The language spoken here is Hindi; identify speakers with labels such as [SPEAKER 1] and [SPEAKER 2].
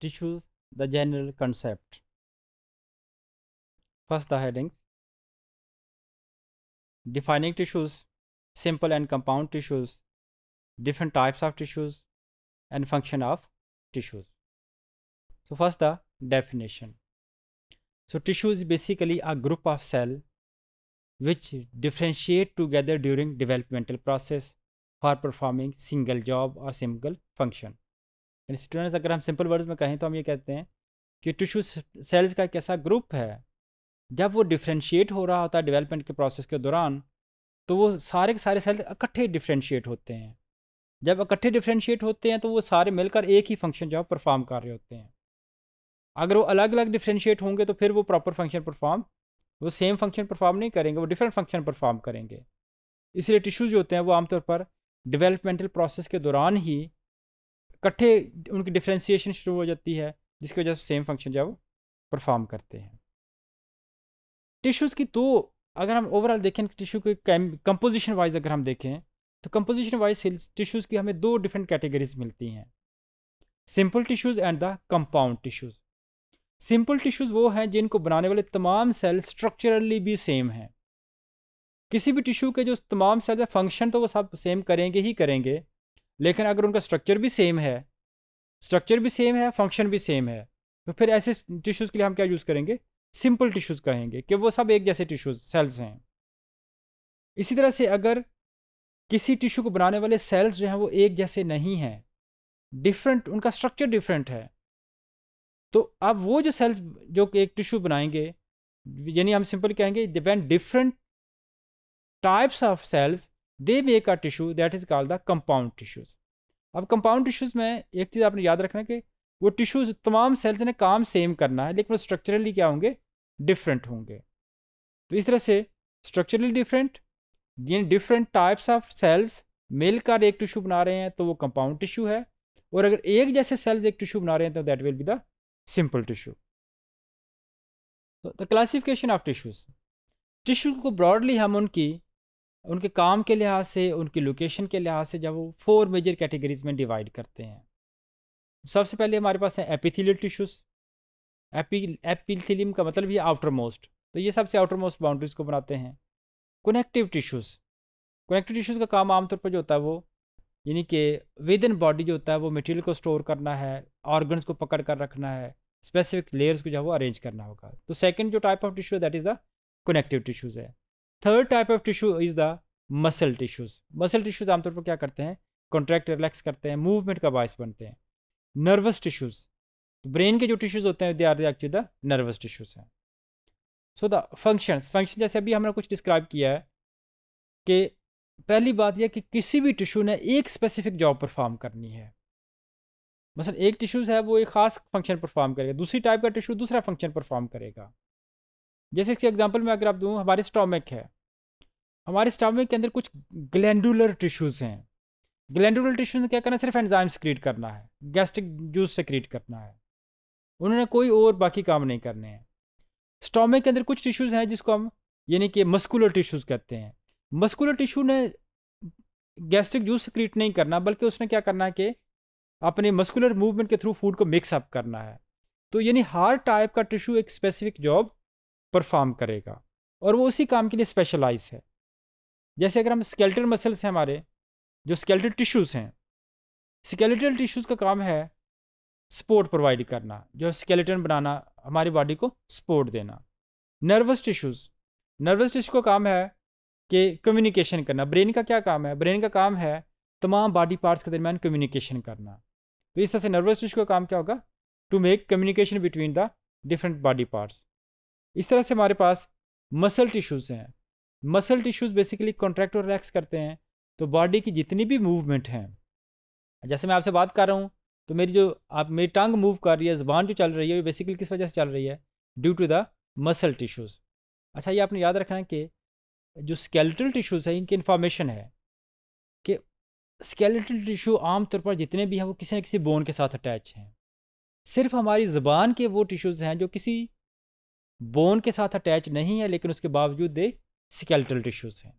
[SPEAKER 1] tissues the general concept. First, the headings defining tissues, simple and compound tissues, different types of tissues, and function of tissues. So, first, the definition. So, tissue is basically a group of cells which differentiate together during developmental process for performing single job or single function. इन स्टूडेंट्स अगर हम सिंपल वर्ड्स में कहें तो हम ये कहते हैं कि टिश्यू सेल्स का कैसा ग्रुप है जब वो डिफ्रेंशिएट हो रहा होता है डिवेलपमेंट के प्रोसेस के दौरान तो वो सारे के सारे सेल्स इकट्ठे डिफ्रेंशिएट होते हैं जब इकट्ठे डिफ्रेंशिएट होते हैं तो वो सारे मिलकर एक ही फंक्शन जो है परफॉर्म कर रहे होते हैं अगर वो अलग अलग डिफ्रेंशिएट होंगे तो फिर वो प्रॉपर फंक्शन परफॉर्म वो सेम फंक्शन परफॉर्म नहीं करेंगे वो डिफरेंट फंक्शन परफॉर्म करेंगे इसलिए टिश्यूज होते हैं वो आमतौर पर डेवलपमेंटल प्रोसेस के दौरान ही इकट्ठे उनकी डिफ्रेंसीशन शुरू हो जाती है जिसकी वजह से सेम फंक्शन जो है वो परफॉर्म करते हैं टिश्यूज़ की दो तो, अगर हम ओवरऑल देखें टिश्यू के कंपोजिशन वाइज अगर हम देखें तो कंपोजिशन वाइज टिश्यूज़ की हमें दो डिफरेंट कैटेगरीज मिलती हैं simple tissues and the compound tissues simple tissues वो हैं जिनको बनाने वाले तमाम सेल स्ट्रक्चरली भी सेम हैं किसी भी टिश्यू के जो तमाम सेल हैं फंक्शन तो वो सब सेम करेंगे ही करेंगे लेकिन अगर उनका स्ट्रक्चर भी सेम है स्ट्रक्चर भी सेम है फंक्शन भी सेम है तो फिर ऐसे टिश्यूज़ के लिए हम क्या यूज़ करेंगे सिंपल टिश्यूज़ कहेंगे कि वो सब एक जैसे टिश्यूज़ सेल्स हैं इसी तरह से अगर किसी टिश्यू को बनाने वाले सेल्स जो हैं वो एक जैसे नहीं हैं डिफरेंट उनका स्ट्रक्चर डिफरेंट है तो अब वो जो सेल्स जो एक टिश्यू बनाएंगे यानी हम सिंपल कहेंगे when different types of cells they make a tissue that is called the compound tissues अब कंपाउंड टिश्यूज़ में एक चीज़ आपने याद रखना कि वो टिश्यूज़ तमाम सेल्स ने काम सेम करना है लेकिन वो स्ट्रक्चरली क्या होंगे डिफरेंट होंगे तो इस तरह से स्ट्रक्चरली डिफरेंट जिन डिफरेंट टाइप्स ऑफ सेल्स मिलकर एक टिश्यू बना रहे हैं तो वो कंपाउंड टिश्यू है और अगर एक जैसे सेल्स एक टिश्यू बना रहे हैं तो that will be the simple tissue the classification of tissues tissue को ब्रॉडली हम उनकी उनके काम के लिहाज से उनकी लोकेशन के लिहाज से जब वो फोर मेजर कैटेगरीज में डिवाइड करते हैं सबसे पहले हमारे पास है एपिथिलियल टिश्यूज एपिथिलियम का मतलब ये आउटर मोस्ट तो ये सबसे आउटर मोस्ट बाउंड्रीज को बनाते हैं कनेक्टिव टिश्यूज़ कनेक्टिव टिश्यूज़ का काम आमतौर पर जो होता है वो यानी कि विद इन बॉडी जो होता है वो मटेरियल को स्टोर करना है ऑर्गन्स को पकड़ कर रखना है स्पेसिफिक लेयर्स को जो है वो अरेंज करना होगा तो सेकेंड जो type of tissue that is the connective tissues है third type of tissue is the muscle tissues muscle tissues आमतौर पर क्या करते हैं कॉन्ट्रैक्ट रिलैक्स करते हैं मूवमेंट का बायस बनते हैं नर्वस टिश्यूज़ तो ब्रेन के जो टिश्यूज़ होते हैं they are actually the nervous tissues हैं सो द फंक्शंस फंक्शन जैसे अभी हमने कुछ डिस्क्राइब किया है कि पहली बात यह कि किसी भी टिश्यू ने एक स्पेसिफिक जॉब परफॉर्म करनी है मसल मतलब एक टिश्यूज़ है वो एक ख़ास फंक्शन परफॉर्म करेगा दूसरी टाइप का टिश्यू दूसरा फंक्शन परफॉर्म करेगा जैसे इसके एग्जाम्पल में अगर आप दूँ हमारे स्टोमिक है हमारे स्टोमिक के अंदर कुछ ग्लैंडुलर टिश्यूज़ हैं ग्लैंडुलर टिश्यूज क्या करना है सिर्फ एंजाइम क्रिएट करना है गैस्ट्रिक जूस से क्रिएट करना है उन्होंने कोई और बाकी काम नहीं करने हैं स्टोमिक के अंदर कुछ टिश्यूज़ हैं जिसको हम यानी कि मस्कुलर टिश्यूज़ कहते हैं मस्कुलर टिश्यू ने गैस्ट्रिक जूस क्रिएट नहीं करना बल्कि उसने क्या करना है कि अपने मस्कुलर मूवमेंट के थ्रू फूड को मिक्सअप करना है तो यानी हर टाइप का टिश्यू एक स्पेसिफिक जॉब परफॉर्म करेगा और वो उसी काम के लिए स्पेशलाइज है जैसे अगर हम स्केल्टल मसल्स हैं हमारे जो स्केल्टल टिश्यूज़ हैं स्केलेटल टिश्यूज़ का काम है सपोर्ट प्रोवाइड करना जो स्केलेटन बनाना हमारी बॉडी को सपोर्ट देना नर्वस टिश्यूज़ नर्वस टिश्यू का काम है कि कम्युनिकेशन करना ब्रेन का क्या काम है ब्रेन का काम है तमाम बॉडी पार्ट्स के दरमियान कम्युनिकेशन करना तो इस तरह से नर्वस टिश्यू का काम क्या होगा to make communication between the different body parts इस तरह से हमारे पास मसल टिश्यूज़ हैं मसल टिश्यूज़ बेसिकली कॉन्ट्रैक्ट और रिलैक्स करते हैं तो बॉडी की जितनी भी मूवमेंट हैं जैसे मैं आपसे बात कर रहा हूँ तो मेरी जो आप मेरी टांग मूव कर रही है ज़बान जो चल रही है वो बेसिकली किस वजह से चल रही है due to the muscle tissues अच्छा ये आपने याद रखना है कि जो स्केलेटल टिश्यूज़ हैं इनकी इन्फॉर्मेशन है कि स्केलेटल टिश्यू आमतौर पर जितने भी हैं वो किसी न किसी बोन के साथ अटैच हैं सिर्फ हमारी ज़बान के वो टिश्यूज़ हैं जो किसी बोन के साथ अटैच नहीं है लेकिन उसके बावजूद दे स्केल्टल टिश्यूज़ हैं